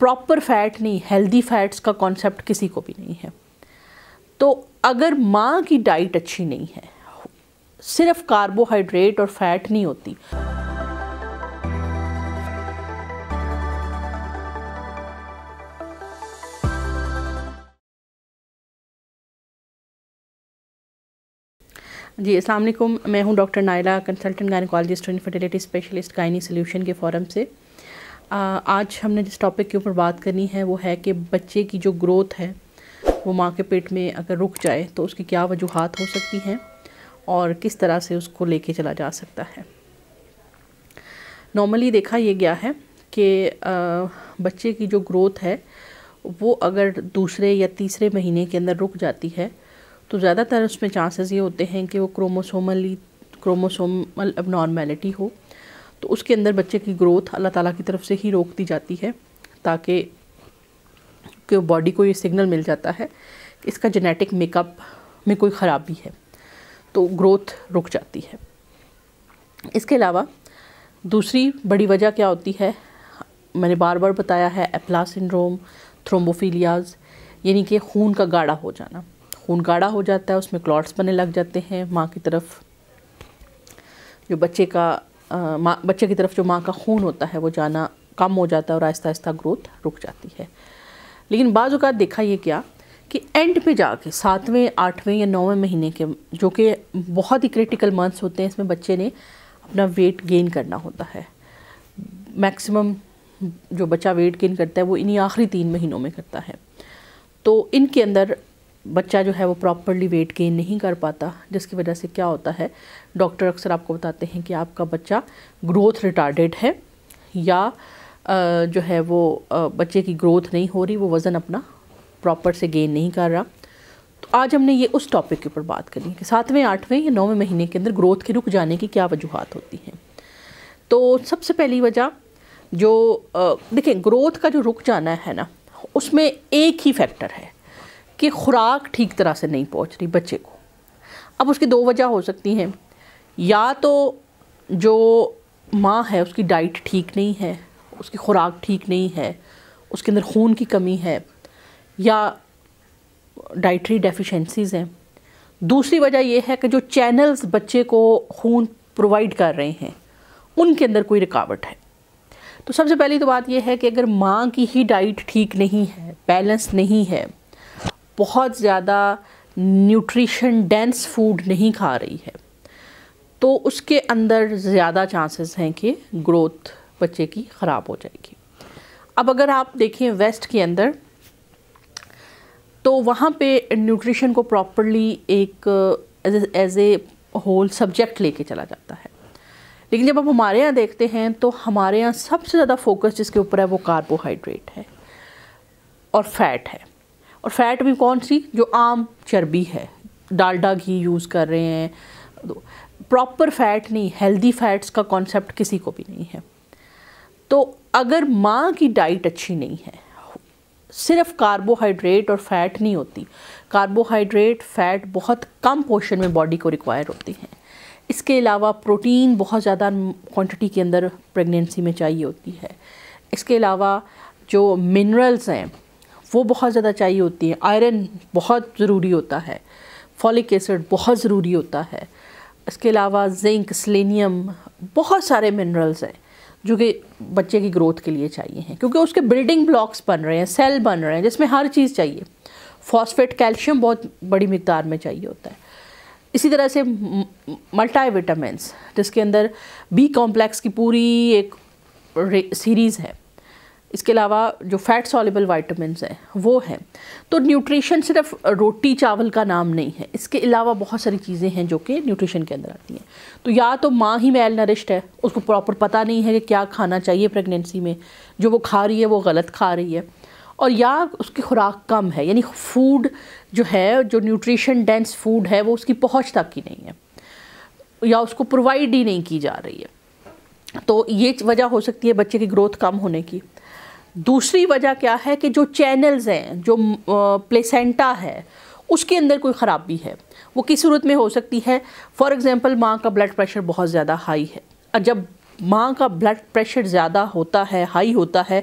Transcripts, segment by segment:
proper fat नहीं healthy fats का concept किसी को भी नहीं है तो अगर माँ की डाइट अच्छी नहीं है सिर्फ कार्बोहाइड्रेट और फैट नहीं होती जी अस्सलाम वालेकुम मैं हूं डॉक्टर नायला कंसल्टेंट गायनकोलॉजिस्ट और फर्टिलिटी स्पेशलिस्ट गायनी सोल्यूशन के फोरम से आज हमने जिस टॉपिक के ऊपर बात करनी है वो है कि बच्चे की जो ग्रोथ है वो माँ के पेट में अगर रुक जाए तो उसकी क्या वजूहत हो सकती हैं और किस तरह से उसको लेके चला जा सकता है नॉर्मली देखा ये गया है कि बच्चे की जो ग्रोथ है वो अगर दूसरे या तीसरे महीने के अंदर रुक जाती है तो ज़्यादातर उसमें चांसेस ये होते हैं कि वो क्रोमोसोमली क्रोमोसोमल अब हो तो उसके अंदर बच्चे की ग्रोथ अल्लाह ताला की तरफ से ही रोक दी जाती है ताकि बॉडी को ये सिग्नल मिल जाता है इसका जेनेटिक मेकअप में कोई ख़राबी है तो ग्रोथ रुक जाती है इसके अलावा दूसरी बड़ी वजह क्या होती है मैंने बार बार बताया है एप्ला सिंड्रोम थ्रोम्बोफीलियाज यानी कि खून का गाढ़ा हो जाना खून गाढ़ा हो जाता है उसमें क्लॉट्स बनने लग जाते हैं माँ की तरफ जो बच्चे का माँ बच्चे की तरफ जो माँ का खून होता है वो जाना कम हो जाता है और आहिस्ता आहिस्ता ग्रोथ रुक जाती है लेकिन बाज़ देखा ये क्या कि एंड पे जाके सातवें आठवें या नौवें महीने के जो कि बहुत ही क्रिटिकल मंथ्स होते हैं इसमें बच्चे ने अपना वेट गेन करना होता है मैक्सिमम जो बच्चा वेट गेन करता है वो इन्हीं आखिरी तीन महीनों में करता है तो इनके अंदर बच्चा जो है वो प्रॉपरली वेट गेन नहीं कर पाता जिसकी वजह से क्या होता है डॉक्टर अक्सर आपको बताते हैं कि आपका बच्चा ग्रोथ रिटार्डेड है या जो है वो बच्चे की ग्रोथ नहीं हो रही वो वज़न अपना प्रॉपर से गेन नहीं कर रहा तो आज हमने ये उस टॉपिक के ऊपर बात करी कि सातवें आठवें या नौवें महीने के अंदर ग्रोथ के रुक जाने की क्या वजूहत होती हैं तो सबसे पहली वजह जो देखें ग्रोथ का जो रुक जाना है ना उसमें एक ही फैक्टर है कि खुराक ठीक तरह से नहीं पहुंच रही बच्चे को अब उसकी दो वजह हो सकती हैं या तो जो माँ है उसकी डाइट ठीक नहीं है उसकी खुराक ठीक नहीं है उसके अंदर खून की कमी है या डाइटरी डेफिशेंसीज़ हैं दूसरी वजह यह है कि जो चैनल्स बच्चे को खून प्रोवाइड कर रहे हैं उनके अंदर कोई रुकावट है तो सबसे पहली तो बात यह है कि अगर माँ की ही डाइट ठीक नहीं है बैलेंस नहीं है बहुत ज़्यादा न्यूट्रिशन डेंस फूड नहीं खा रही है तो उसके अंदर ज़्यादा चांसेस हैं कि ग्रोथ बच्चे की ख़राब हो जाएगी अब अगर आप देखें वेस्ट के अंदर तो वहाँ पे न्यूट्रिशन को प्रॉपरली एक एज ए होल सब्जेक्ट लेके चला जाता है लेकिन जब हम हमारे यहाँ देखते हैं तो हमारे यहाँ सबसे ज़्यादा फोकस जिसके ऊपर है वो कार्बोहाइड्रेट है और फैट है और फैट भी कौन सी जो आम चर्बी है डालडा घी यूज़ कर रहे हैं प्रॉपर तो फैट नहीं हेल्दी फैट्स का कॉन्सेप्ट किसी को भी नहीं है तो अगर माँ की डाइट अच्छी नहीं है सिर्फ कार्बोहाइड्रेट और फैट नहीं होती कार्बोहाइड्रेट फैट बहुत कम पोर्शन में बॉडी को रिक्वायर होती हैं इसके अलावा प्रोटीन बहुत ज़्यादा क्वांटिटी के अंदर प्रेगनेंसी में चाहिए होती है इसके अलावा जो मिनरल्स हैं वो बहुत ज़्यादा चाहिए होती हैं आयरन बहुत ज़रूरी होता है फॉलिक एसिड बहुत ज़रूरी होता है इसके अलावा जिंक सिलेनियम बहुत सारे मिनरल्स हैं जो कि बच्चे की ग्रोथ के लिए चाहिए हैं क्योंकि उसके बिल्डिंग ब्लॉक्स बन रहे हैं सेल बन रहे हैं जिसमें हर चीज़ चाहिए फॉस्फेट कैल्शियम बहुत बड़ी मकदार में चाहिए होता है इसी तरह से मल्टाई जिसके अंदर बी कॉम्प्लेक्स की पूरी एक सीरीज़ है इसके अलावा जो फैट सॉलेबल वाइटमिन हैं वो हैं तो न्यूट्रिशन सिर्फ रोटी चावल का नाम नहीं है इसके अलावा बहुत सारी चीज़ें हैं जो कि न्यूट्रिशन के अंदर आती हैं तो या तो माँ ही मेल नरिश्ड है उसको प्रॉपर पता नहीं है कि क्या खाना चाहिए प्रेगनेंसी में जो वो खा रही है वो गलत खा रही है और या उसकी खुराक कम है यानी फूड जो है जो न्यूट्रिशन डेंस फूड है वो उसकी पहुँच तक ही नहीं है या उसको प्रोवाइड ही नहीं की जा रही है तो ये वजह हो सकती है बच्चे की ग्रोथ कम होने की दूसरी वजह क्या है कि जो चैनल्स हैं जो प्लेसेंटा है उसके अंदर कोई ख़राबी है वो किस सूरत में हो सकती है फॉर एग्ज़ाम्पल माँ का ब्लड प्रेशर बहुत ज़्यादा हाई है जब माँ का ब्लड प्रेशर ज़्यादा होता है हाई होता है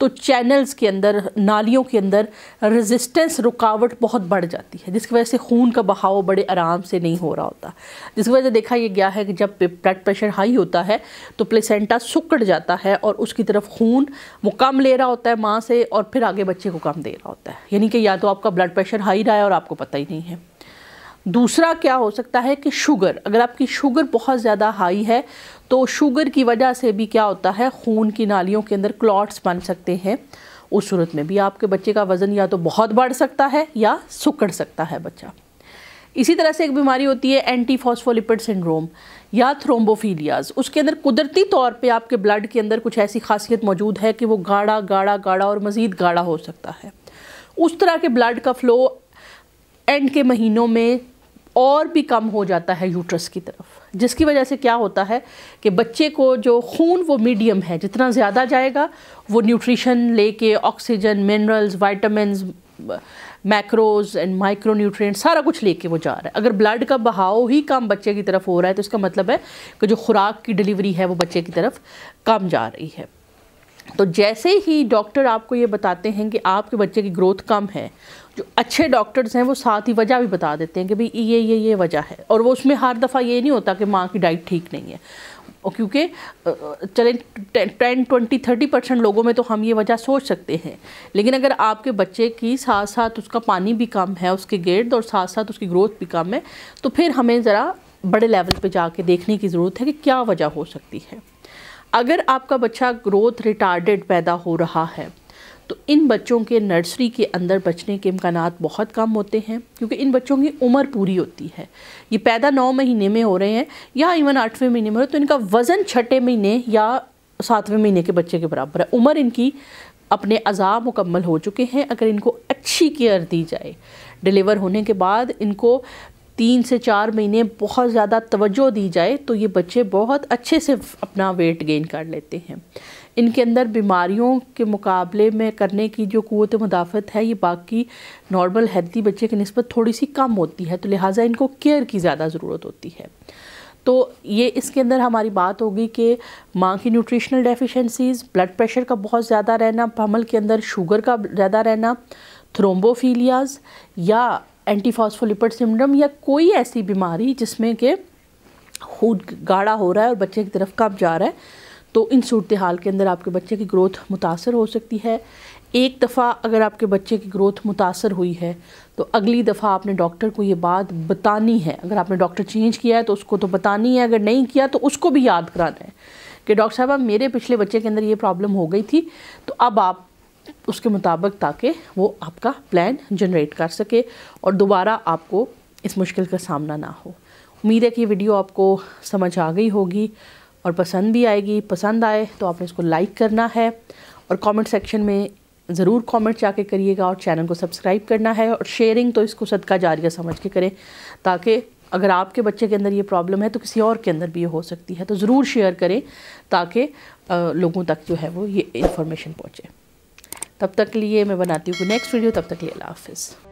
तो चैनल्स के अंदर नालियों के अंदर रेजिस्टेंस रुकावट बहुत बढ़ जाती है जिसकी वजह से खून का बहाव बड़े आराम से नहीं हो रहा होता जिसकी वजह से देखा यह गया है कि जब ब्लड प्रेशर हाई होता है तो प्लेसेंटा सुकड़ जाता है और उसकी तरफ खून वो कम ले रहा होता है माँ से और फिर आगे बच्चे को कम दे रहा होता है यानी कि या तो आपका ब्लड प्रेशर हाई रहा है और आपको पता ही नहीं है दूसरा क्या हो सकता है कि शुगर अगर आपकी शुगर बहुत ज़्यादा हाई है तो शुगर की वजह से भी क्या होता है खून की नालियों के अंदर क्लॉट्स बन सकते हैं उस सूरत में भी आपके बच्चे का वज़न या तो बहुत बढ़ सकता है या सुकड़ सकता है बच्चा इसी तरह से एक बीमारी होती है एंटी फॉस्फोलिपिड सिंड्रोम या थ्रोम्बोफीलियाज उसके अंदर कुदरती तौर पे आपके ब्लड के अंदर कुछ ऐसी खासियत मौजूद है कि वो गाढ़ा गाढ़ा गाढ़ा और मज़ीद गाढ़ा हो सकता है उस तरह के ब्लड का फ़्लो एंड के महीनों में और भी कम हो जाता है यूट्रस की तरफ जिसकी वजह से क्या होता है कि बच्चे को जो खून वो मीडियम है जितना ज़्यादा जाएगा वो न्यूट्रिशन लेके oxygen minerals vitamins macros and micro nutrient सारा कुछ लेके वो जा रहा है अगर ब्लड का बहाव ही कम बच्चे की तरफ हो रहा है तो इसका मतलब है कि जो खुराक की डिलीवरी है वो बच्चे की तरफ कम जा रही है तो जैसे ही डॉक्टर आपको ये बताते हैं कि आपके बच्चे की ग्रोथ कम है जो अच्छे डॉक्टर्स हैं वो साथ ही वजह भी बता देते हैं कि भाई ये ये ये वजह है और वो उसमें हर दफ़ा ये नहीं होता कि माँ की डाइट ठीक नहीं है क्योंकि चलें टेन ट्वेंटी थर्टी परसेंट लोगों में तो हम ये वजह सोच सकते हैं लेकिन अगर आपके बच्चे की साथ साथ उसका पानी भी कम है उसके गर्द और साथ साथ उसकी ग्रोथ भी कम है तो फिर हमें ज़रा बड़े लेवल पे जाके देखने की ज़रूरत है कि क्या वजह हो सकती है अगर आपका बच्चा ग्रोथ रिटार्डेड पैदा हो रहा है तो इन बच्चों के नर्सरी के अंदर बचने के इम्कान बहुत कम होते हैं क्योंकि इन बच्चों की उम्र पूरी होती है ये पैदा नौ महीने में हो रहे हैं या इवन आठवें महीने में हो तो इनका वज़न छठे महीने या सातवें महीने के बच्चे के बराबर है उम्र इनकी अपने अज़ा मुकम्मल हो चुके हैं अगर इनको अच्छी केयर दी जाए डिलीवर होने के बाद इनको तीन से चार महीने बहुत ज़्यादा तवज्जो दी जाए तो ये बच्चे बहुत अच्छे से अपना वेट गेन कर लेते हैं इनके अंदर बीमारियों के मुकाबले में करने की जो क़वत मुदाफ़त है ये बाकी नॉर्मल हेल्थी बच्चे की नस्बत थोड़ी सी कम होती है तो लिहाजा इनको केयर की ज़्यादा ज़रूरत होती है तो ये इसके अंदर हमारी बात होगी कि माँ की न्यूट्रिशनल डेफिशिएंसीज ब्लड प्रेशर का बहुत ज़्यादा रहना हमल के अंदर शुगर का ज़्यादा रहना थ्रोम्बोफीलियाज या एंटीफॉसफोलिपट सिमडम या कोई ऐसी बीमारी जिसमें कि खून गाढ़ा हो रहा है और बच्चे की तरफ कब जा रहा है तो इन सूरत हाल के अंदर आपके बच्चे की ग्रोथ मुतासर हो सकती है एक दफ़ा अगर आपके बच्चे की ग्रोथ मुतासर हुई है तो अगली दफ़ा आपने डॉक्टर को ये बात बतानी है अगर आपने डॉक्टर चेंज किया है तो उसको तो बतानी है अगर नहीं किया तो उसको भी याद कराना है कि डॉक्टर साहब मेरे पिछले बच्चे के अंदर ये प्रॉब्लम हो गई थी तो अब आप उसके मुताबिक ताकि वो आपका प्लान जनरेट कर सके और दोबारा आपको इस मुश्किल का सामना ना हो उम्मीद है कि वीडियो आपको समझ आ गई होगी और पसंद भी आएगी पसंद आए तो आपने इसको लाइक करना है और कमेंट सेक्शन में ज़रूर कमेंट जाके करिएगा और चैनल को सब्सक्राइब करना है और शेयरिंग तो इसको सदका जारिया समझ के करें ताकि अगर आपके बच्चे के अंदर ये प्रॉब्लम है तो किसी और के अंदर भी ये हो सकती है तो ज़रूर शेयर करें ताकि लोगों तक जो है वो ये इन्फॉर्मेशन पहुँचे तब तक लिए मैं बनाती हूँ नेक्स्ट वीडियो तब तक लिए अल्लाह हाफिज़